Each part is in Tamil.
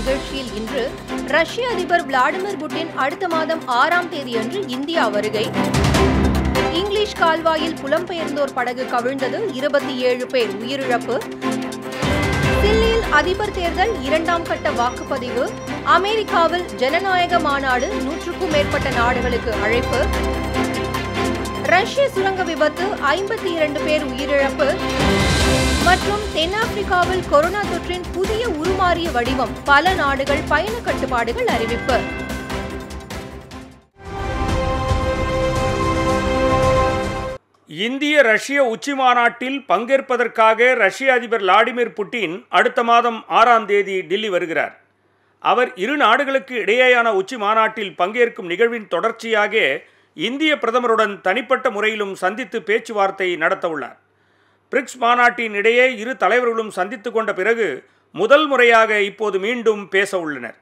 நிகழ்ச்சியில் இன்று ரஷ்ய அதிபர் விளாடிமிர் புட்டின் அடுத்த மாதம் ஆறாம் தேதியன்று இந்தியா வருகை இங்கிலீஷ் கால்வாயில் புலம்பெயர்ந்தோர் படகு கவிழ்ந்தது இருபத்தி ஏழு பேர் உயிரிழப்பு தில்லியில் அதிபர் தேர்தல் இரண்டாம் கட்ட வாக்குப்பதிவு அமெரிக்காவில் ஜனநாயக மாநாடு நூற்றுக்கும் மேற்பட்ட நாடுகளுக்கு அழைப்பு ரஷ்ய சுரங்க விபத்து ஐம்பத்தி இரண்டு பேர் உயிரிழப்பு மற்றும் தென்னாப்பிரிக்காவில் கொரோனா தொற்றின் புதிய உருமாறிய வடிவம் பல நாடுகள் பயண கட்டுப்பாடுகள் அறிவிப்பு இந்திய ரஷ்ய உச்சி மாநாட்டில் பங்கேற்பதற்காக ரஷ்ய அதிபர் விளாடிமிர் புட்டின் அடுத்த மாதம் ஆறாம் தேதி டில்லி வருகிறார் அவர் இரு நாடுகளுக்கு இடையேயான உச்சி மாநாட்டில் பங்கேற்கும் நிகழ்வின் தொடர்ச்சியாக இந்திய பிரதமருடன் தனிப்பட்ட முறையிலும் சந்தித்து பேச்சுவார்த்தை நடத்தவுள்ளார் பிரிக்ஸ் மாநாட்டின் இடையே இரு தலைவர்களும் சந்தித்து கொண்ட பிறகு முதல் முறையாக இப்போது மீண்டும் பேச உள்ளனர்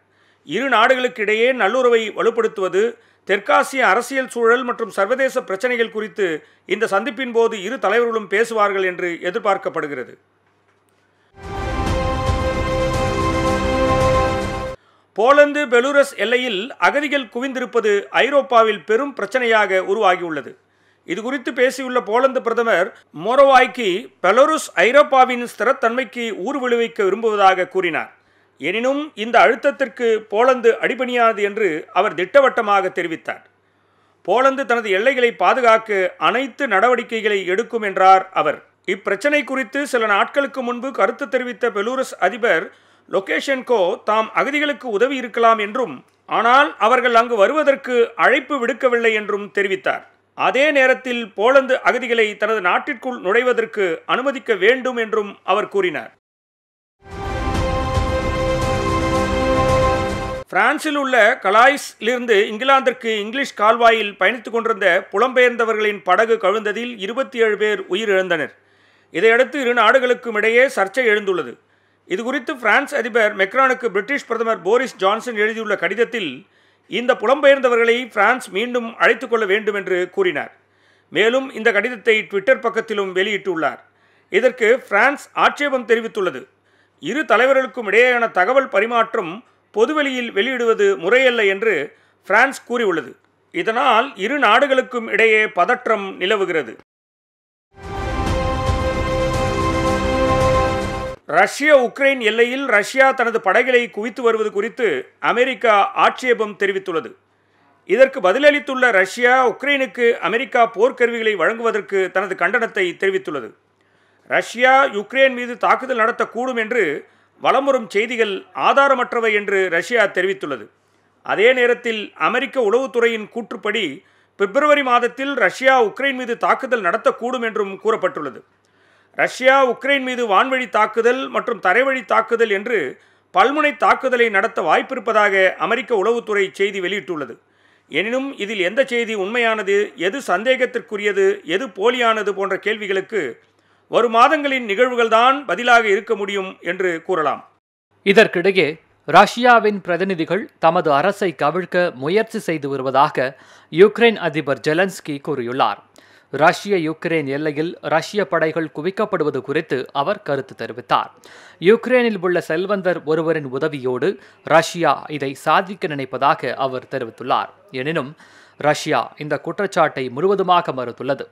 இரு நாடுகளுக்கிடையே நல்லுறவை வலுப்படுத்துவது தெற்காசிய அரசியல் சூழல் மற்றும் சர்வதேச பிரச்சனைகள் குறித்து இந்த சந்திப்பின் போது இரு தலைவர்களும் பேசுவார்கள் என்று எதிர்பார்க்கப்படுகிறது போலந்து பெலூரஸ் எல்லையில் அகதிகள் குவிந்திருப்பது ஐரோப்பாவில் பெரும் பிரச்சனையாக உருவாகியுள்ளது இது குறித்து பேசியுள்ள போலந்து பிரதமர் மோரோவாய்க்கு பெலருஸ் ஐரோப்பாவின் ஸ்திரத்தன்மைக்கு ஊர் விளைவிக்க விரும்புவதாக கூறினார் எனினும் இந்த அழுத்தத்திற்கு போலந்து அடிபணியாது என்று அவர் திட்டவட்டமாக தெரிவித்தார் போலந்து தனது எல்லைகளை பாதுகாக்க அனைத்து நடவடிக்கைகளை எடுக்கும் என்றார் அவர் இப்பிரச்சனை குறித்து சில நாட்களுக்கு முன்பு கருத்து தெரிவித்த பெலூரஸ் அதிபர் லொகேஷன்கோ தாம் அகதிகளுக்கு உதவி இருக்கலாம் என்றும் ஆனால் அவர்கள் அங்கு வருவதற்கு அழைப்பு விடுக்கவில்லை என்றும் தெரிவித்தார் அதே நேரத்தில் போலந்து அகதிகளை தனது நாட்டிற்குள் நுழைவதற்கு அனுமதிக்க வேண்டும் என்றும் அவர் கூறினார் பிரான்சில் உள்ள கலாய்ஸிலிருந்து இங்கிலாந்திற்கு இங்கிலீஷ் கால்வாயில் பயணித்துக் கொண்டிருந்த புலம்பெயர்ந்தவர்களின் படகு கவிழ்ந்ததில் இருபத்தி ஏழு பேர் உயிரிழந்தனர் இதையடுத்து இரு நாடுகளுக்கும் இடையே சர்ச்சை எழுந்துள்ளது இதுகுறித்து பிரான்ஸ் அதிபர் மெக்ரானுக்கு பிரிட்டிஷ் பிரதமர் போரிஸ் ஜான்சன் எழுதியுள்ள கடிதத்தில் இந்த புலம்பெயர்ந்தவர்களை பிரான்ஸ் மீண்டும் அழைத்து கொள்ள வேண்டும் என்று கூறினார் மேலும் இந்த கடிதத்தை ட்விட்டர் பக்கத்திலும் வெளியிட்டுள்ளார் இதற்கு பிரான்ஸ் ஆட்சேபம் தெரிவித்துள்ளது இரு தலைவர்களுக்கும் இடையேயான தகவல் பரிமாற்றம் பொதுவெளியில் வெளியிடுவது முறையல்ல என்று பிரான்ஸ் கூறியுள்ளது இதனால் இரு நாடுகளுக்கும் இடையே பதற்றம் நிலவுகிறது ரஷ்ய உக்ரைன் எல்லையில் ரஷ்யா தனது படைகளை குவித்து வருவது குறித்து அமெரிக்கா ஆட்சேபம் தெரிவித்துள்ளது இதற்கு பதிலளித்துள்ள ரஷ்யா உக்ரைனுக்கு அமெரிக்கா போர்க்கருவிகளை வழங்குவதற்கு தனது கண்டனத்தை தெரிவித்துள்ளது ரஷ்யா யுக்ரைன் மீது தாக்குதல் நடத்தக்கூடும் என்று வலமுறும் செய்திகள் ஆதாரமற்றவை என்று ரஷ்யா தெரிவித்துள்ளது அதே நேரத்தில் அமெரிக்க உளவுத்துறையின் கூற்றுப்படி பிப்ரவரி மாதத்தில் ரஷ்யா உக்ரைன் மீது தாக்குதல் நடத்தக்கூடும் என்றும் கூறப்பட்டுள்ளது ரஷ்யா உக்ரைன் மீது வான்வழி தாக்குதல் மற்றும் தரைவழி தாக்குதல் என்று பல்முனை தாக்குதலை நடத்த வாய்ப்பிருப்பதாக அமெரிக்க உளவுத்துறை செய்தி வெளியிட்டுள்ளது எனினும் இதில் எந்த செய்தி உண்மையானது எது சந்தேகத்திற்குரியது எது போலியானது போன்ற கேள்விகளுக்கு வரும் மாதங்களின் நிகழ்வுகள்தான் பதிலாக இருக்க முடியும் என்று கூறலாம் இதற்கிடையே ரஷ்யாவின் பிரதிநிதிகள் தமது அரசை கவிழ்க்க முயற்சி செய்து வருவதாக யுக்ரைன் அதிபர் ஜெலன்ஸ்கி கூறியுள்ளார் ரஷ்ய யுக்ரைன் எல்லையில் ரஷ்ய படைகள் குவிக்கப்படுவது குறித்து அவர் கருத்து தெரிவித்தார் யுக்ரைனில் உள்ள செல்வந்தர் ஒருவரின் உதவியோடு ரஷ்யா இதை சாதிக்க நினைப்பதாக அவர் தெரிவித்துள்ளார் எனினும் ரஷ்யா இந்த குற்றச்சாட்டை முழுவதுமாக மறுத்துள்ளது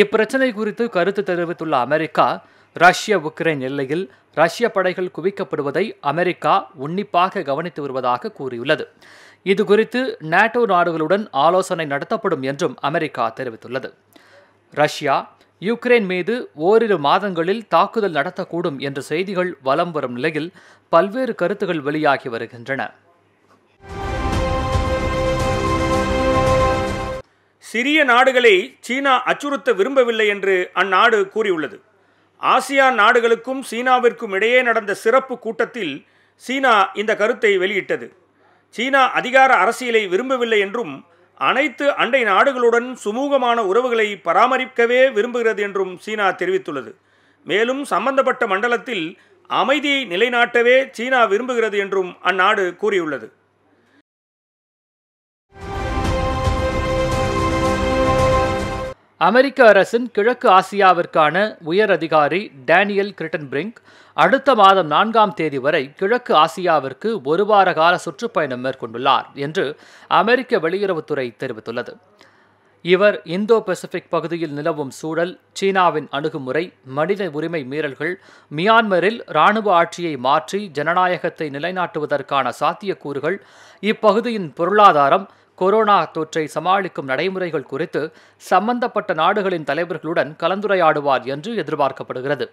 இப்பிரச்சனை குறித்து கருத்து தெரிவித்துள்ள அமெரிக்கா ரஷ்ய உக்ரைன் எல்லையில் ரஷ்ய படைகள் குவிக்கப்படுவதை அமெரிக்கா உன்னிப்பாக கவனித்து வருவதாக கூறியுள்ளது இதுகுறித்து நேட்டோ நாட்டோ நாடுகளுடன் ஆலோசனை நடத்தப்படும் என்றும் அமெரிக்கா தெரிவித்துள்ளது ரஷ்யா யுக்ரைன் மீது ஓரிரு மாதங்களில் தாக்குதல் நடத்தக்கூடும் என்ற செய்திகள் வலம் வரும் நிலையில் பல்வேறு கருத்துகள் வெளியாகி வருகின்றன சிறிய நாடுகளை சீனா அச்சுறுத்த விரும்பவில்லை என்று அந்நாடு கூறியுள்ளது ஆசியான் நாடுகளுக்கும் சீனாவிற்கும் இடையே நடந்த சிறப்பு கூட்டத்தில் சீனா இந்த கருத்தை வெளியிட்டது சீனா அதிகார அரசியலை விரும்பவில்லை என்றும் அனைத்து அண்டை நாடுகளுடன் சுமூகமான உறவுகளை பராமரிக்கவே விரும்புகிறது என்றும் சீனா தெரிவித்துள்ளது மேலும் சம்பந்தப்பட்ட மண்டலத்தில் அமைதியை நிலைநாட்டவே சீனா விரும்புகிறது என்றும் அந்நாடு கூறியுள்ளது அமெரிக்க அரசின் கிழக்கு ஆசியாவிற்கான உயர் அதிகாரி டேனியல் பிரிங்க் அடுத்த மாதம் நான்காம் தேதி வரை கிழக்கு ஆசியாவிற்கு ஒரு வார கால சுற்றுப்பயணம் மேற்கொண்டுள்ளார் என்று அமெரிக்க வெளியுறவுத்துறை தெரிவித்துள்ளது இவர் இந்தோ பசிபிக் பகுதியில் நிலவும் சூழல் சீனாவின் அணுகுமுறை மனித உரிமை மீறல்கள் மியான்மரில் இராணுவ ஆட்சியை மாற்றி ஜனநாயகத்தை நிலைநாட்டுவதற்கான சாத்தியக்கூறுகள் இப்பகுதியின் பொருளாதாரம் கொரோனா தொற்றை சமாளிக்கும் நடைமுறைகள் குறித்து சம்பந்தப்பட்ட நாடுகளின் தலைவர்களுடன் கலந்துரையாடுவார் என்று எதிர்பார்க்கப்படுகிறது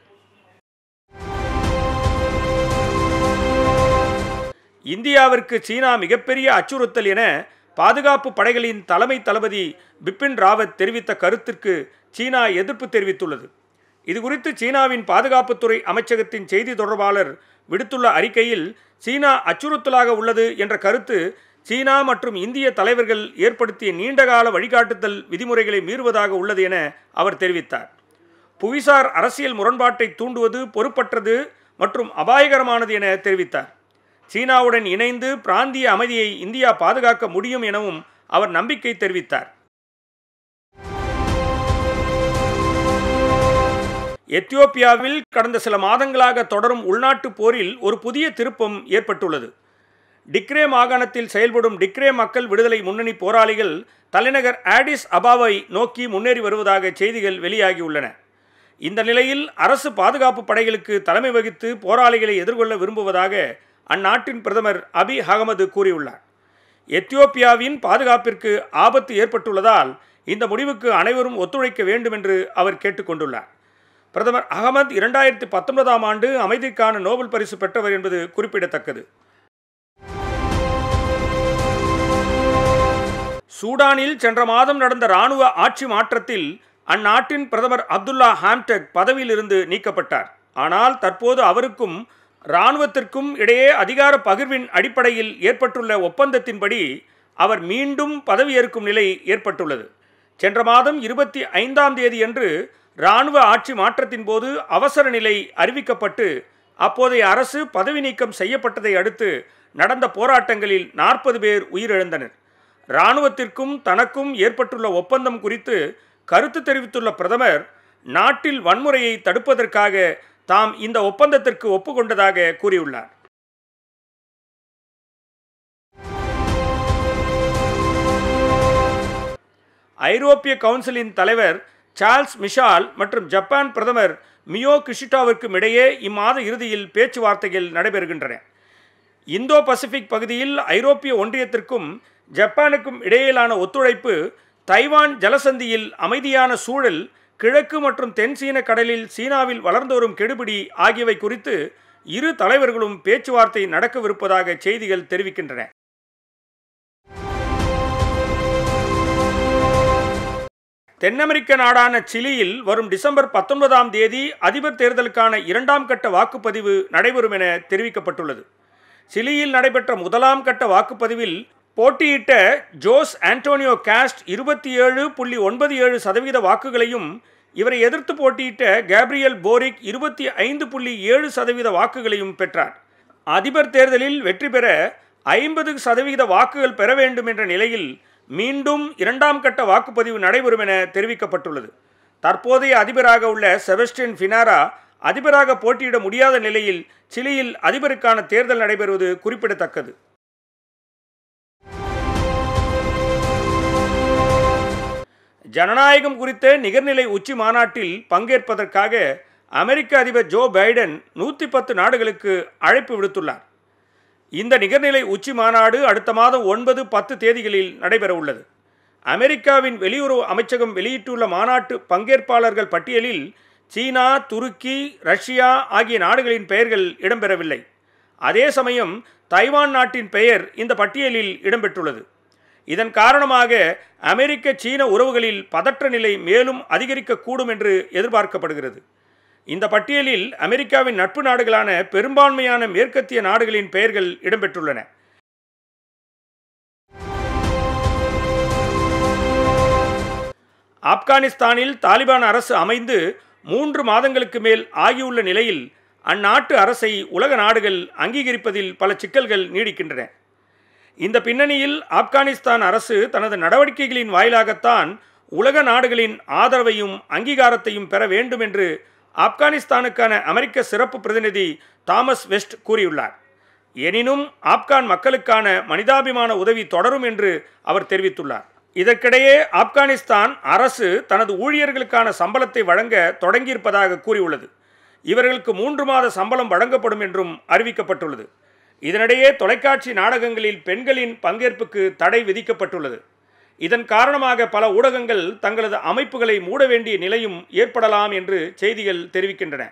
இந்தியாவிற்கு சீனா மிகப்பெரிய அச்சுறுத்தல் என பாதுகாப்பு படைகளின் தலைமை தளபதி பிபின் ராவத் தெரிவித்த கருத்திற்கு சீனா எதிர்ப்பு தெரிவித்துள்ளது இதுகுறித்து சீனாவின் பாதுகாப்புத்துறை அமைச்சகத்தின் செய்தி தொடர்பாளர் விடுத்துள்ள அறிக்கையில் சீனா அச்சுறுத்தலாக உள்ளது என்ற கருத்து சீனா மற்றும் இந்திய தலைவர்கள் ஏற்படுத்திய நீண்டகால வழிகாட்டுதல் விதிமுறைகளை மீறுவதாக உள்ளது என அவர் தெரிவித்தார் புவிசார் அரசியல் முரண்பாட்டை தூண்டுவது பொறுப்பற்றது மற்றும் அபாயகரமானது என தெரிவித்தார் சீனாவுடன் இணைந்து பிராந்திய அமைதியை இந்தியா பாதுகாக்க முடியும் எனவும் அவர் நம்பிக்கை தெரிவித்தார் எத்தியோப்பியாவில் கடந்த சில மாதங்களாக தொடரும் உள்நாட்டு போரில் ஒரு புதிய திருப்பம் ஏற்பட்டுள்ளது டிக்ரே மாகாணத்தில் செயல்படும் டிக்ரே மக்கள் விடுதலை முன்னணி போராளிகள் தலைநகர் ஆடிஸ் அபாவை நோக்கி முன்னேறி வருவதாக செய்திகள் வெளியாகியுள்ளன இந்த நிலையில் அரசு பாதுகாப்பு படைகளுக்கு தலைமை வகித்து போராளிகளை எதிர்கொள்ள விரும்புவதாக அந்நாட்டின் பிரதமர் அபி அகமது கூறியுள்ளார் எத்தியோப்பியாவின் பாதுகாப்பிற்கு ஆபத்து ஏற்பட்டுள்ளதால் இந்த முடிவுக்கு அனைவரும் ஒத்துழைக்க வேண்டும் என்று அவர் கேட்டுக்கொண்டுள்ளார் பிரதமர் அகமது இரண்டாயிரத்தி பத்தொன்பதாம் ஆண்டு அமைதிக்கான நோபல் பரிசு பெற்றவர் என்பது குறிப்பிடத்தக்கது சூடானில் சென்ற மாதம் நடந்த இராணுவ ஆட்சி மாற்றத்தில் அந்நாட்டின் பிரதமர் அப்துல்லா ஹாம்டெக் பதவியிலிருந்து நீக்கப்பட்டார் ஆனால் தற்போது அவருக்கும் இராணுவத்திற்கும் இடையே அதிகார பகிர்வின் அடிப்படையில் ஏற்பட்டுள்ள ஒப்பந்தத்தின்படி அவர் மீண்டும் பதவியேற்கும் நிலை ஏற்பட்டுள்ளது சென்ற மாதம் இருபத்தி ஐந்தாம் தேதியன்று இராணுவ ஆட்சி மாற்றத்தின் போது அவசர நிலை அறிவிக்கப்பட்டு அப்போதைய அரசு பதவி நீக்கம் செய்யப்பட்டதை அடுத்து நடந்த போராட்டங்களில் நாற்பது பேர் உயிரிழந்தனர் இராணுவத்திற்கும் தனக்கும் ஏற்பட்டுள்ள ஒப்பந்தம் குறித்து கருத்து தெரிவித்துள்ள பிரதமர் நாட்டில் வன்முறையை தடுப்பதற்காக தாம் இந்த ஒப்பந்தத்திற்கு ஒப்புக்கொண்டதாக கூறியுள்ளார் ஐரோப்பிய கவுன்சிலின் தலைவர் சார்ல்ஸ் மிஷால் மற்றும் ஜப்பான் பிரதமர் மியோ கிஷிட்டாவிற்கும் இடையே இம்மாத இறுதியில் பேச்சுவார்த்தைகள் நடைபெறுகின்றன இந்தோ பசிபிக் பகுதியில் ஐரோப்பிய ஒன்றியத்திற்கும் ஜப்பானுக்கும் இடையிலான ஒத்துழைப்பு தைவான் ஜலசந்தியில் அமைதியான சூழல் கிழக்கு மற்றும் தென் சீன கடலில் சீனாவில் வளர்ந்து வரும் கெடுபிடி ஆகியவை குறித்து இரு தலைவர்களும் பேச்சுவார்த்தை நடக்கவிருப்பதாக செய்திகள் தெரிவிக்கின்றன தென் அமெரிக்க நாடான சிலியில் வரும் டிசம்பர் பத்தொன்பதாம் தேதி அதிபர் தேர்தலுக்கான இரண்டாம் கட்ட வாக்குப்பதிவு நடைபெறும் என தெரிவிக்கப்பட்டுள்ளது சிலியில் நடைபெற்ற முதலாம் கட்ட வாக்குப்பதிவில் போட்டியிட்ட ஜோஸ் ஆண்டோனியோ காஸ்ட் இருபத்தி ஏழு புள்ளி ஒன்பது ஏழு சதவீத வாக்குகளையும் இவரை எதிர்த்து போட்டியிட்ட கேப்ரியல் போரிக் இருபத்தி ஐந்து புள்ளி ஏழு சதவீத வாக்குகளையும் பெற்றார் அதிபர் தேர்தலில் வெற்றி பெற ஐம்பது சதவீத வாக்குகள் பெற வேண்டும் என்ற நிலையில் மீண்டும் இரண்டாம் கட்ட வாக்குப்பதிவு நடைபெறும் என தெரிவிக்கப்பட்டுள்ளது தற்போதைய அதிபராக உள்ள செபஸ்டின் ஃபினாரா அதிபராக போட்டியிட முடியாத நிலையில் சிலியில் அதிபருக்கான தேர்தல் நடைபெறுவது குறிப்பிடத்தக்கது ஜனநாயகம் குறித்த நிகர்நிலை உச்சி மாநாட்டில் பங்கேற்பதற்காக அமெரிக்க அதிபர் ஜோ பைடன் நூற்றி பத்து நாடுகளுக்கு அழைப்பு விடுத்துள்ளார் இந்த நிகர்நிலை உச்சி மாநாடு அடுத்த மாதம் ஒன்பது பத்து தேதிகளில் நடைபெற உள்ளது அமெரிக்காவின் வெளியுறவு அமைச்சகம் வெளியிட்டுள்ள மாநாட்டு பங்கேற்பாளர்கள் பட்டியலில் சீனா துருக்கி ரஷ்யா ஆகிய நாடுகளின் பெயர்கள் இடம்பெறவில்லை அதே சமயம் தைவான் நாட்டின் பெயர் இந்த பட்டியலில் இடம்பெற்றுள்ளது இதன் காரணமாக அமெரிக்க சீன உறவுகளில் பதற்ற நிலை மேலும் அதிகரிக்கக்கூடும் என்று எதிர்பார்க்கப்படுகிறது இந்த பட்டியலில் அமெரிக்காவின் நட்பு நாடுகளான பெரும்பான்மையான மேற்கத்திய நாடுகளின் பெயர்கள் இடம்பெற்றுள்ளன ஆப்கானிஸ்தானில் தாலிபான் அரசு அமைந்து மூன்று மாதங்களுக்கு மேல் ஆகியுள்ள நிலையில் அந்நாட்டு அரசை உலக நாடுகள் அங்கீகரிப்பதில் பல சிக்கல்கள் நீடிக்கின்றன இந்த பின்னணியில் ஆப்கானிஸ்தான் அரசு தனது நடவடிக்கைகளின் வாயிலாகத்தான் உலக நாடுகளின் ஆதரவையும் அங்கீகாரத்தையும் பெற வேண்டும் என்று ஆப்கானிஸ்தானுக்கான அமெரிக்க சிறப்பு பிரதிநிதி தாமஸ் வெஸ்ட் கூறியுள்ளார் எனினும் ஆப்கான் மக்களுக்கான மனிதாபிமான உதவி தொடரும் என்று அவர் தெரிவித்துள்ளார் இதற்கிடையே ஆப்கானிஸ்தான் அரசு தனது ஊழியர்களுக்கான சம்பளத்தை வழங்க தொடங்கியிருப்பதாக கூறியுள்ளது இவர்களுக்கு மூன்று மாத சம்பளம் வழங்கப்படும் என்றும் அறிவிக்கப்பட்டுள்ளது இதனிடையே தொலைக்காட்சி நாடகங்களில் பெண்களின் பங்கேற்புக்கு தடை விதிக்கப்பட்டுள்ளது இதன் காரணமாக பல ஊடகங்கள் தங்களது அமைப்புகளை மூட வேண்டிய நிலையும் ஏற்படலாம் என்று செய்திகள் தெரிவிக்கின்றன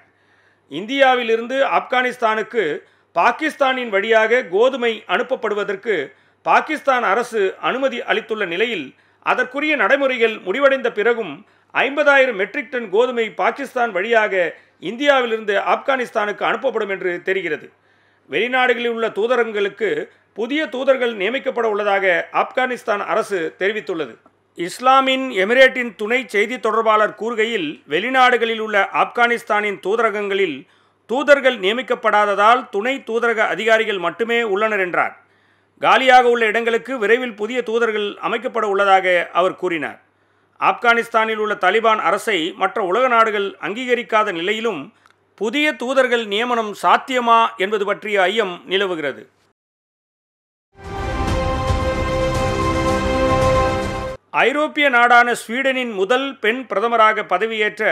இந்தியாவிலிருந்து ஆப்கானிஸ்தானுக்கு பாகிஸ்தானின் வழியாக கோதுமை அனுப்பப்படுவதற்கு பாகிஸ்தான் அரசு அனுமதி அளித்துள்ள நிலையில் அதற்குரிய நடைமுறைகள் முடிவடைந்த பிறகும் ஐம்பதாயிரம் மெட்ரிக் டன் கோதுமை பாகிஸ்தான் வழியாக இந்தியாவிலிருந்து ஆப்கானிஸ்தானுக்கு அனுப்பப்படும் என்று தெரிகிறது வெளிநாடுகளில் உள்ள தூதரங்களுக்கு புதிய தூதர்கள் நியமிக்கப்பட உள்ளதாக ஆப்கானிஸ்தான் அரசு தெரிவித்துள்ளது இஸ்லாமின் எமிரேட்டின் துணை செய்தி தொடர்பாளர் கூறுகையில் வெளிநாடுகளில் உள்ள ஆப்கானிஸ்தானின் தூதரகங்களில் தூதர்கள் நியமிக்கப்படாததால் துணை தூதரக அதிகாரிகள் மட்டுமே உள்ளனர் என்றார் காலியாக உள்ள இடங்களுக்கு விரைவில் புதிய தூதர்கள் அமைக்கப்பட உள்ளதாக அவர் கூறினார் ஆப்கானிஸ்தானில் உள்ள தலிபான் அரசை மற்ற உலக நாடுகள் அங்கீகரிக்காத நிலையிலும் புதிய தூதர்கள் நியமனம் சாத்தியமா என்பது பற்றிய ஐயம் நிலவுகிறது ஐரோப்பிய நாடான ஸ்வீடனின் முதல் பெண் பிரதமராக பதவியேற்ற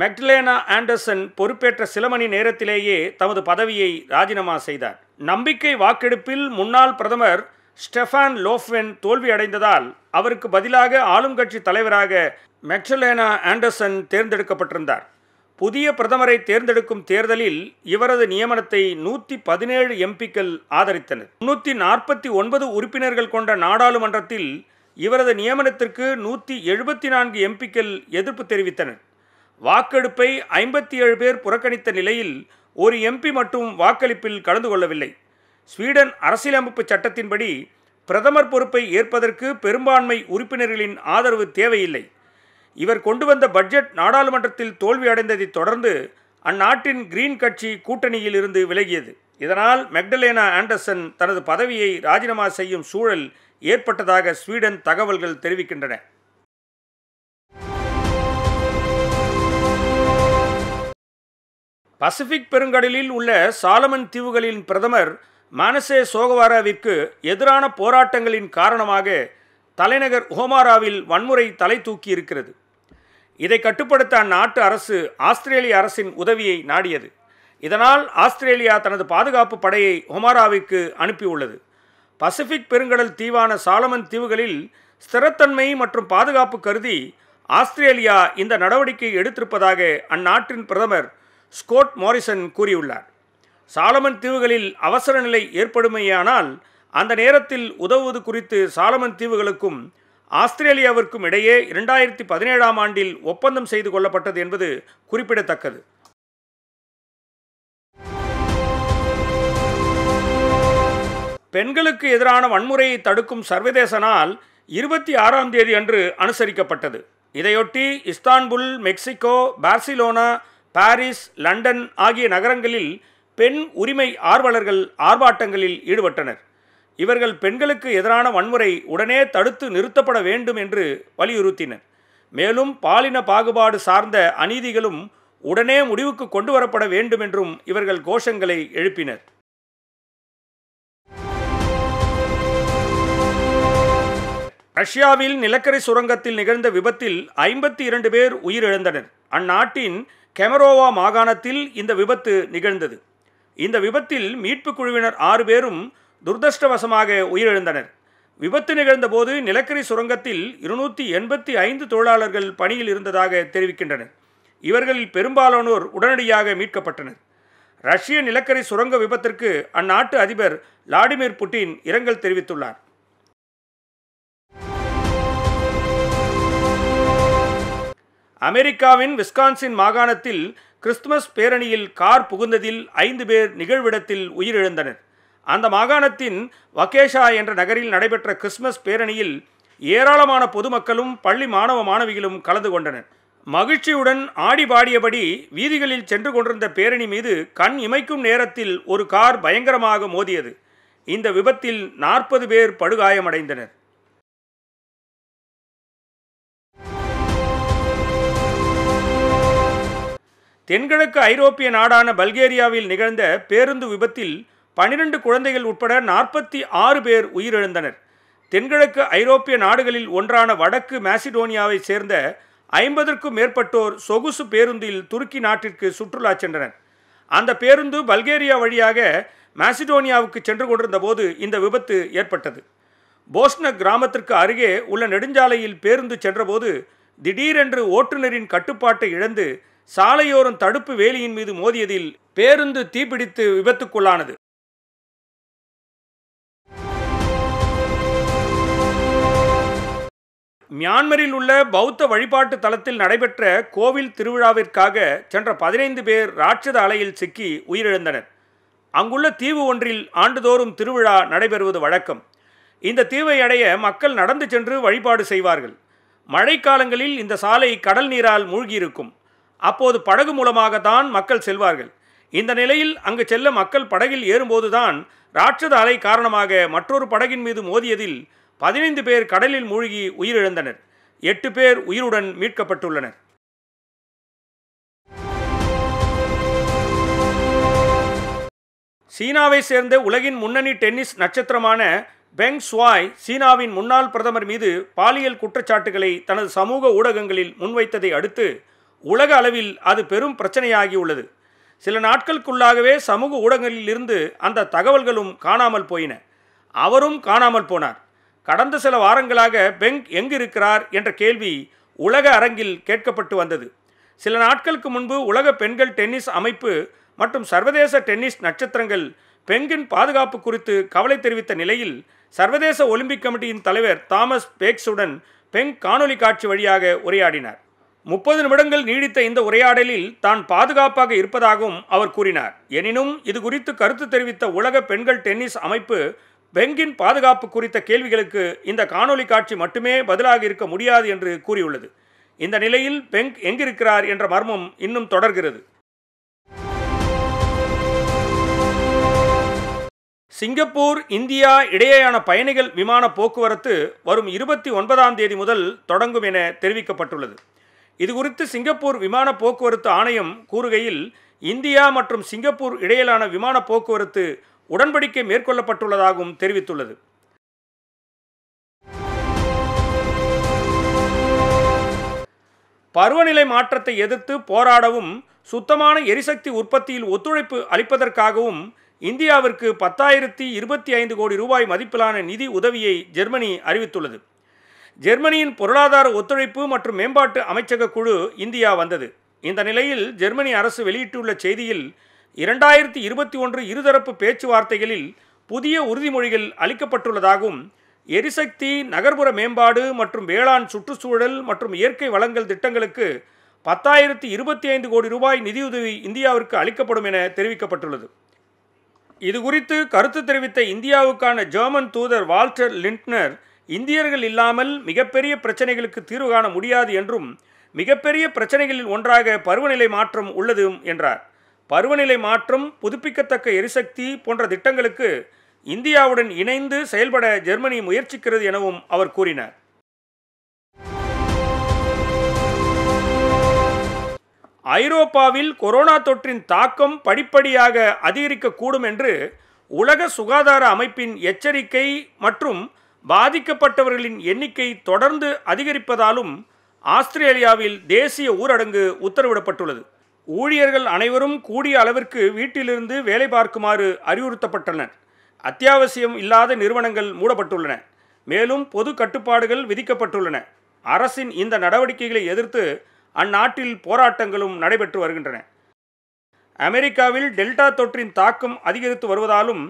மெக்டலேனா ஆண்டர்சன் பொறுப்பேற்ற சில மணி நேரத்திலேயே தமது பதவியை ராஜினாமா செய்தார் நம்பிக்கை வாக்கெடுப்பில் முன்னாள் பிரதமர் ஸ்டெஃபான் லோஃபென் தோல்வியடைந்ததால் அவருக்கு பதிலாக ஆளும் கட்சி தலைவராக மெக்டலேனா ஆண்டர்சன் தேர்ந்தெடுக்கப்பட்டிருந்தார் புதிய பிரதமரை தேர்ந்தெடுக்கும் தேர்தலில் இவரது நியமனத்தை நூற்றி பதினேழு எம்பிக்கள் ஆதரித்தனர் முன்னூற்றி நாற்பத்தி ஒன்பது உறுப்பினர்கள் கொண்ட நாடாளுமன்றத்தில் இவரது நியமனத்திற்கு நூற்றி எழுபத்தி நான்கு எம்பிக்கள் எதிர்ப்பு தெரிவித்தனர் வாக்கெடுப்பை ஐம்பத்தி ஏழு பேர் புறக்கணித்த நிலையில் ஒரு எம்பி மட்டும் வாக்களிப்பில் கலந்து கொள்ளவில்லை ஸ்வீடன் அரசியலமைப்பு சட்டத்தின்படி பிரதமர் பொறுப்பை ஏற்பதற்கு பெரும்பான்மை உறுப்பினர்களின் ஆதரவு தேவையில்லை இவர் கொண்டு வந்த பட்ஜெட் நாடாளுமன்றத்தில் தோல்வி தொடர்ந்து அந்நாட்டின் கிரீன் கட்சி கூட்டணியில் இருந்து விலகியது இதனால் மெக்டலேனா ஆண்டர்சன் தனது பதவியை ராஜினாமா செய்யும் சூழல் ஏற்பட்டதாக ஸ்வீடன் தகவல்கள் தெரிவிக்கின்றன பசிபிக் பெருங்கடலில் உள்ள சாலமன் தீவுகளின் பிரதமர் மானசே சோகவாராவிற்கு எதிரான போராட்டங்களின் காரணமாக தலைநகர் ஹோமாராவில் வன்முறை தலை தூக்கி இருக்கிறது இதை கட்டுப்படுத்த அந்நாட்டு அரசு ஆஸ்திரேலிய அரசின் உதவியை நாடியது இதனால் ஆஸ்திரேலியா தனது பாதுகாப்பு படையை ஒமாராவிற்கு அனுப்பியுள்ளது பசிபிக் பெருங்கடல் தீவான சாலமன் தீவுகளில் ஸ்திரத்தன்மை மற்றும் பாதுகாப்பு கருதி ஆஸ்திரேலியா இந்த நடவடிக்கை எடுத்திருப்பதாக அந்நாட்டின் பிரதமர் ஸ்கோட் மாரிசன் கூறியுள்ளார் சாலமன் தீவுகளில் அவசர நிலை ஏற்படுமேயானால் அந்த நேரத்தில் உதவுவது குறித்து சாலமன் தீவுகளுக்கும் ஆஸ்திரேலியாவிற்கும் இடையே இரண்டாயிரத்தி பதினேழாம் ஆண்டில் ஒப்பந்தம் செய்து கொள்ளப்பட்டது என்பது குறிப்பிடத்தக்கது பெண்களுக்கு எதிரான வன்முறையை தடுக்கும் சர்வதேச நாள் இருபத்தி ஆறாம் தேதி அன்று அனுசரிக்கப்பட்டது இதையொட்டி Istanbul Mexico Barcelona Paris London ஆகிய நகரங்களில் பெண் உரிமை ஆர்வலர்கள் ஆர்ப்பாட்டங்களில் ஈடுபட்டனர் இவர்கள் பெண்களுக்கு எதிரான வன்முறை உடனே தடுத்து நிறுத்தப்பட வேண்டும் என்று வலியுறுத்தினர் மேலும் பாலின பாகுபாடு சார்ந்த அநீதிகளும் உடனே முடிவுக்கு கொண்டு வரப்பட வேண்டும் என்றும் இவர்கள் கோஷங்களை எழுப்பினர் ரஷ்யாவில் நிலக்கரி சுரங்கத்தில் நிகழ்ந்த விபத்தில் ஐம்பத்தி இரண்டு பேர் உயிரிழந்தனர் அந்நாட்டின் கெமரோவா மாகாணத்தில் இந்த விபத்து நிகழ்ந்தது இந்த விபத்தில் மீட்புக் குழுவினர் ஆறு பேரும் துர்தஷ்டவசமாக உயிரிழந்தனர் விபத்து நிகழ்ந்த போது நிலக்கரி சுரங்கத்தில் இருநூற்றி எண்பத்தி ஐந்து தொழிலாளர்கள் பணியில் இருந்ததாக தெரிவிக்கின்றனர் இவர்களில் பெரும்பாலானோர் உடனடியாக மீட்கப்பட்டனர் ரஷ்ய நிலக்கரி சுரங்க விபத்திற்கு அந்நாட்டு அதிபர் விளாடிமிர் புட்டின் இரங்கல் தெரிவித்துள்ளார் அமெரிக்காவின் விஸ்கான்சின் மாகாணத்தில் கிறிஸ்துமஸ் பேரணியில் கார் புகுந்ததில் ஐந்து பேர் நிகழ்விடத்தில் உயிரிழந்தனர் அந்த மாகாணத்தின் வகேஷா என்ற நகரில் நடைபெற்ற கிறிஸ்மஸ் பேரணியில் ஏராளமான பொதுமக்களும் பள்ளி மாணவ மாணவிகளும் கலந்து கொண்டனர் மகிழ்ச்சியுடன் ஆடி பாடியபடி வீதிகளில் சென்று கொண்டிருந்த பேரணி மீது கண் இமைக்கும் நேரத்தில் ஒரு கார் பயங்கரமாக மோதியது இந்த விபத்தில் நாற்பது பேர் படுகாயமடைந்தனர் தென்கிழக்கு ஐரோப்பிய நாடான பல்கேரியாவில் நிகழ்ந்த பேருந்து விபத்தில் பனிரெண்டு குழந்தைகள் உட்பட நாற்பத்தி ஆறு பேர் உயிரிழந்தனர் தென்கிழக்கு ஐரோப்பிய நாடுகளில் ஒன்றான வடக்கு மேசிடோனியாவை சேர்ந்த ஐம்பதற்கும் மேற்பட்டோர் சொகுசு பேருந்தில் துருக்கி நாட்டிற்கு சுற்றுலா சென்றனர் அந்த பேருந்து பல்கேரியா வழியாக மேசிடோனியாவுக்கு சென்று கொண்டிருந்த போது இந்த விபத்து ஏற்பட்டது போஸ்ன கிராமத்திற்கு அருகே உள்ள நெடுஞ்சாலையில் பேருந்து சென்றபோது திடீரென்று ஓட்டுநரின் கட்டுப்பாட்டை இழந்து சாலையோரம் தடுப்பு வேலியின் மீது மோதியதில் பேருந்து தீப்பிடித்து விபத்துக்குள்ளானது மியான்மரில் உள்ள பௌத்த வழிபாட்டு தலத்தில் நடைபெற்ற கோவில் திருவிழாவிற்காக சென்ற பதினைந்து பேர் ராட்சத அலையில் சிக்கி உயிரிழந்தனர் அங்குள்ள தீவு ஒன்றில் ஆண்டுதோறும் திருவிழா நடைபெறுவது வழக்கம் இந்த தீவை அடைய மக்கள் நடந்து சென்று வழிபாடு செய்வார்கள் மழைக்காலங்களில் இந்த சாலை கடல் நீரால் மூழ்கியிருக்கும் அப்போது படகு மூலமாகத்தான் மக்கள் செல்வார்கள் இந்த நிலையில் அங்கு செல்ல மக்கள் படகில் ஏறும்போதுதான் ராட்சத அலை காரணமாக மற்றொரு படகின் மீது மோதியதில் பதினைந்து பேர் கடலில் மூழ்கி உயிரிழந்தனர் எட்டு பேர் உயிருடன் மீட்கப்பட்டுள்ளனர் சீனாவை சேர்ந்த உலகின் முன்னணி டென்னிஸ் நட்சத்திரமான பெங் ஸ்வாய் சீனாவின் முன்னாள் பிரதமர் மீது பாலியல் குற்றச்சாட்டுகளை தனது சமூக ஊடகங்களில் முன்வைத்ததை அடுத்து உலக அளவில் அது பெரும் பிரச்சனையாகியுள்ளது சில நாட்களுக்குள்ளாகவே சமூக ஊடகங்களிலிருந்து அந்த தகவல்களும் காணாமல் போயின அவரும் காணாமல் போனார் கடந்த சில வாரங்களாக பெங் இருக்கிறார் என்ற கேள்வி உலக அரங்கில் கேட்கப்பட்டு வந்தது சில நாட்களுக்கு முன்பு உலக பெண்கள் டென்னிஸ் அமைப்பு மற்றும் சர்வதேச டென்னிஸ் நட்சத்திரங்கள் பெங்கின் பாதுகாப்பு குறித்து கவலை தெரிவித்த நிலையில் சர்வதேச ஒலிம்பிக் கமிட்டியின் தலைவர் தாமஸ் பேக்ஸுடன் பெங் காணொலி காட்சி வழியாக உரையாடினார் முப்பது நிமிடங்கள் நீடித்த இந்த உரையாடலில் தான் பாதுகாப்பாக இருப்பதாகவும் அவர் கூறினார் எனினும் இது குறித்து கருத்து தெரிவித்த உலக பெண்கள் டென்னிஸ் அமைப்பு பெங்கின் பாதுகாப்பு குறித்த கேள்விகளுக்கு இந்த காணொலி காட்சி மட்டுமே பதிலாக இருக்க முடியாது என்று கூறியுள்ளது இந்த நிலையில் பெங்க் எங்கிருக்கிறார் என்ற மர்மம் இன்னும் தொடர்கிறது சிங்கப்பூர் இந்தியா இடையேயான பயணிகள் விமான போக்குவரத்து வரும் இருபத்தி ஒன்பதாம் தேதி முதல் தொடங்கும் என தெரிவிக்கப்பட்டுள்ளது இதுகுறித்து சிங்கப்பூர் விமான போக்குவரத்து ஆணையம் கூறுகையில் இந்தியா மற்றும் சிங்கப்பூர் இடையிலான விமான போக்குவரத்து உடன்படிக்கை மேற்கொள்ளப்பட்டுள்ளதாகவும் தெரிவித்துள்ளது பருவநிலை மாற்றத்தை எதிர்த்து போராடவும் சுத்தமான எரிசக்தி உற்பத்தியில் ஒத்துழைப்பு அளிப்பதற்காகவும் இந்தியாவிற்கு பத்தாயிரத்தி இருபத்தி ஐந்து கோடி ரூபாய் மதிப்பிலான நிதி உதவியை ஜெர்மனி அறிவித்துள்ளது ஜெர்மனியின் பொருளாதார ஒத்துழைப்பு மற்றும் மேம்பாட்டு அமைச்சக குழு இந்தியா வந்தது இந்த நிலையில் ஜெர்மனி அரசு வெளியிட்டுள்ள செய்தியில் இரண்டாயிரத்தி இருபத்தி ஒன்று இருதரப்பு பேச்சுவார்த்தைகளில் புதிய உறுதிமொழிகள் அளிக்கப்பட்டுள்ளதாகவும் எரிசக்தி நகர்ப்புற மேம்பாடு மற்றும் வேளாண் சுற்றுச்சூழல் மற்றும் இயற்கை வளங்கள் திட்டங்களுக்கு பத்தாயிரத்தி இருபத்தி ஐந்து கோடி ரூபாய் நிதியுதவி இந்தியாவிற்கு அளிக்கப்படும் என தெரிவிக்கப்பட்டுள்ளது இது குறித்து கருத்து தெரிவித்த இந்தியாவுக்கான ஜெர்மன் தூதர் வால்டர் லிண்ட்னர் இந்தியர்கள் இல்லாமல் மிகப்பெரிய பிரச்சனைகளுக்கு தீர்வு காண முடியாது என்றும் மிகப்பெரிய பிரச்சனைகளில் ஒன்றாக பருவநிலை மாற்றம் உள்ளதும் என்றார் பருவநிலை மாற்றம் புதுப்பிக்கத்தக்க எரிசக்தி போன்ற திட்டங்களுக்கு இந்தியாவுடன் இணைந்து செயல்பட ஜெர்மனி முயற்சிக்கிறது எனவும் அவர் கூறினார் ஐரோப்பாவில் கொரோனா தொற்றின் தாக்கம் படிப்படியாக அதிகரிக்கக்கூடும் என்று உலக சுகாதார அமைப்பின் எச்சரிக்கை மற்றும் பாதிக்கப்பட்டவர்களின் எண்ணிக்கை தொடர்ந்து அதிகரிப்பதாலும் ஆஸ்திரேலியாவில் தேசிய ஊரடங்கு உத்தரவிடப்பட்டுள்ளது ஊழியர்கள் அனைவரும் கூடிய அளவிற்கு வீட்டிலிருந்து வேலை பார்க்குமாறு அறிவுறுத்தப்பட்டனர் அத்தியாவசியம் இல்லாத நிறுவனங்கள் மூடப்பட்டுள்ளன மேலும் பொது கட்டுப்பாடுகள் விதிக்கப்பட்டுள்ளன அரசின் இந்த நடவடிக்கைகளை எதிர்த்து அந்நாட்டில் போராட்டங்களும் நடைபெற்று வருகின்றன அமெரிக்காவில் டெல்டா தொற்றின் தாக்கம் அதிகரித்து வருவதாலும்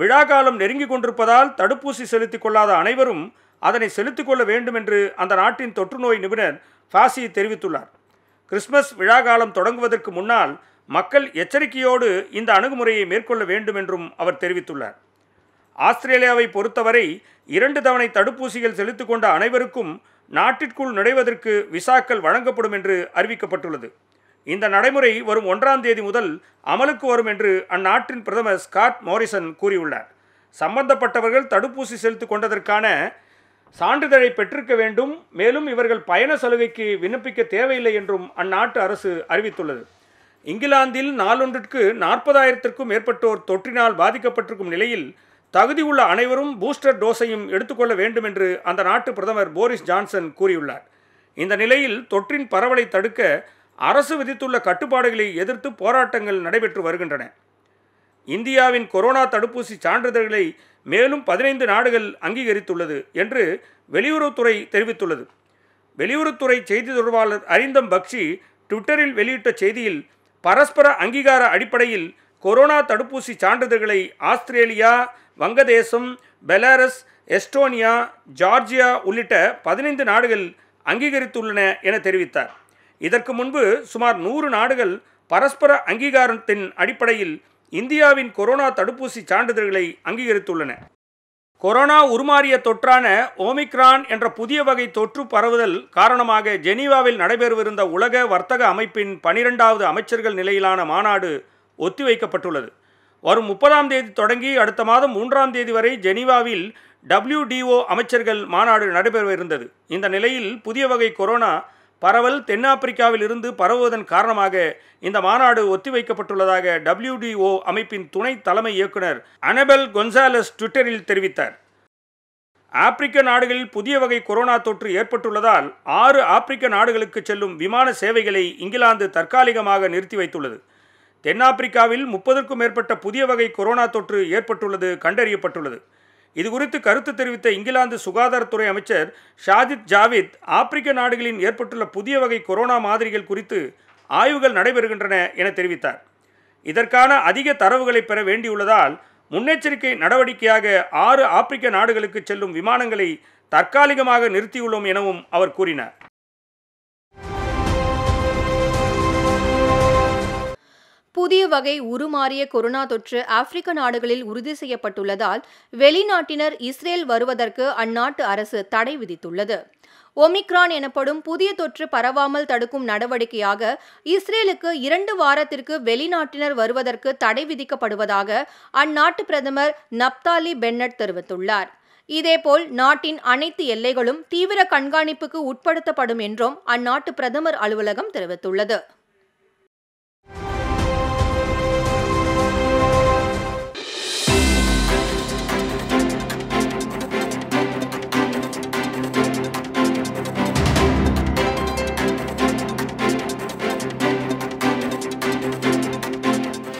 விழா காலம் நெருங்கி கொண்டிருப்பதால் தடுப்பூசி செலுத்திக் கொள்ளாத அனைவரும் அதனை செலுத்திக் கொள்ள வேண்டும் என்று அந்த நாட்டின் தொற்றுநோய் நிபுணர் ஃபாசி தெரிவித்துள்ளார் கிறிஸ்மஸ் விழா காலம் தொடங்குவதற்கு முன்னால் மக்கள் எச்சரிக்கையோடு இந்த அணுகுமுறையை மேற்கொள்ள வேண்டும் என்றும் அவர் தெரிவித்துள்ளார் ஆஸ்திரேலியாவை பொறுத்தவரை இரண்டு தவணை தடுப்பூசிகள் செலுத்திக் கொண்ட அனைவருக்கும் நாட்டிற்குள் நுழைவதற்கு விசாக்கள் வழங்கப்படும் என்று அறிவிக்கப்பட்டுள்ளது இந்த நடைமுறை வரும் ஒன்றாம் தேதி முதல் அமலுக்கு வரும் என்று அந்நாட்டின் பிரதமர் ஸ்காட் மோரிசன் கூறியுள்ளார் சம்பந்தப்பட்டவர்கள் தடுப்பூசி செலுத்திக் கொண்டதற்கான சான்றிதழை பெற்றிருக்க வேண்டும் மேலும் இவர்கள் பயண சலுகைக்கு விண்ணப்பிக்க தேவையில்லை என்றும் அந்நாட்டு அரசு அறிவித்துள்ளது இங்கிலாந்தில் நாளொன்றிற்கு நாற்பதாயிரத்திற்கும் மேற்பட்டோர் தொற்றினால் பாதிக்கப்பட்டிருக்கும் நிலையில் தகுதி உள்ள அனைவரும் பூஸ்டர் டோஸையும் எடுத்துக்கொள்ள வேண்டும் என்று அந்த நாட்டு பிரதமர் போரிஸ் ஜான்சன் கூறியுள்ளார் இந்த நிலையில் தொற்றின் பரவலை தடுக்க அரசு விதித்துள்ள கட்டுப்பாடுகளை எதிர்த்து போராட்டங்கள் நடைபெற்று வருகின்றன இந்தியாவின் கொரோனா தடுப்பூசி சான்றிதழ்களை மேலும் பதினைந்து நாடுகள் அங்கீகரித்துள்ளது என்று வெளியுறவுத்துறை தெரிவித்துள்ளது வெளியுறவுத்துறை செய்தி தொடர்பாளர் அரிந்தம் பக்ஷி ட்விட்டரில் வெளியிட்ட செய்தியில் பரஸ்பர அங்கீகார அடிப்படையில் கொரோனா தடுப்பூசி சான்றிதழ்களை ஆஸ்திரேலியா வங்கதேசம் பெலாரஸ் எஸ்டோனியா ஜார்ஜியா உள்ளிட்ட பதினைந்து நாடுகள் அங்கீகரித்துள்ளன என தெரிவித்தார் இதற்கு முன்பு சுமார் நூறு நாடுகள் பரஸ்பர அங்கீகாரத்தின் அடிப்படையில் இந்தியாவின் கொரோனா தடுப்பூசி சான்றிதழ்களை அங்கீகரித்துள்ளன கொரோனா உருமாறிய தொற்றான ஓமிக்ரான் என்ற புதிய வகை தொற்று பரவுதல் காரணமாக ஜெனீவாவில் நடைபெறவிருந்த உலக வர்த்தக அமைப்பின் பனிரெண்டாவது அமைச்சர்கள் நிலையிலான மாநாடு ஒத்திவைக்கப்பட்டுள்ளது வரும் முப்பதாம் தேதி தொடங்கி அடுத்த மாதம் மூன்றாம் தேதி வரை ஜெனீவாவில் டபிள்யூடிஓ அமைச்சர்கள் மாநாடு நடைபெறவிருந்தது இந்த நிலையில் புதிய வகை கொரோனா பரவல் தென்னாப்பிரிக்காவில் இருந்து பரவுவதன் காரணமாக இந்த மாநாடு ஒத்திவைக்கப்பட்டுள்ளதாக டபிள்யூடிஓ அமைப்பின் துணை தலைமை இயக்குனர் அனபெல் கொன்சாலஸ் ட்விட்டரில் தெரிவித்தார் ஆப்பிரிக்க நாடுகளில் புதிய வகை கொரோனா தொற்று ஏற்பட்டுள்ளதால் ஆறு ஆப்பிரிக்க நாடுகளுக்கு செல்லும் விமான சேவைகளை இங்கிலாந்து தற்காலிகமாக நிறுத்தி வைத்துள்ளது தென்னாப்பிரிக்காவில் முப்பதற்கும் மேற்பட்ட புதிய வகை கொரோனா தொற்று ஏற்பட்டுள்ளது கண்டறியப்பட்டுள்ளது இது குறித்து கருத்து தெரிவித்த இங்கிலாந்து சுகாதாரத்துறை அமைச்சர் ஷாதித் ஜாவித் ஆப்பிரிக்க நாடுகளின் ஏற்பட்டுள்ள புதிய வகை கொரோனா மாதிரிகள் குறித்து ஆய்வுகள் நடைபெறுகின்றன என தெரிவித்தார் இதற்கான அதிக தரவுகளை பெற வேண்டியுள்ளதால் முன்னெச்சரிக்கை நடவடிக்கையாக ஆறு ஆப்பிரிக்க நாடுகளுக்கு செல்லும் விமானங்களை தற்காலிகமாக நிறுத்தியுள்ளோம் எனவும் அவர் கூறினார் புதிய வகை உருமாறிய கொரோனா தொற்று ஆப்பிரிக்க நாடுகளில் உறுதி செய்யப்பட்டுள்ளதால் வெளிநாட்டினர் இஸ்ரேல் வருவதற்கு அந்நாட்டு அரசு தடை விதித்துள்ளது ஒமிக்ரான் எனப்படும் புதிய தொற்று பரவாமல் தடுக்கும் நடவடிக்கையாக இஸ்ரேலுக்கு இரண்டு வாரத்திற்கு வெளிநாட்டினர் வருவதற்கு தடை விதிக்கப்படுவதாக அந்நாட்டு பிரதமர் நப்தாலி பென்னட் தெரிவித்துள்ளார் இதேபோல் நாட்டின் அனைத்து எல்லைகளும் தீவிர கண்காணிப்புக்கு உட்படுத்தப்படும் என்றும் அந்நாட்டு பிரதமர் அலுவலகம் தெரிவித்துள்ளது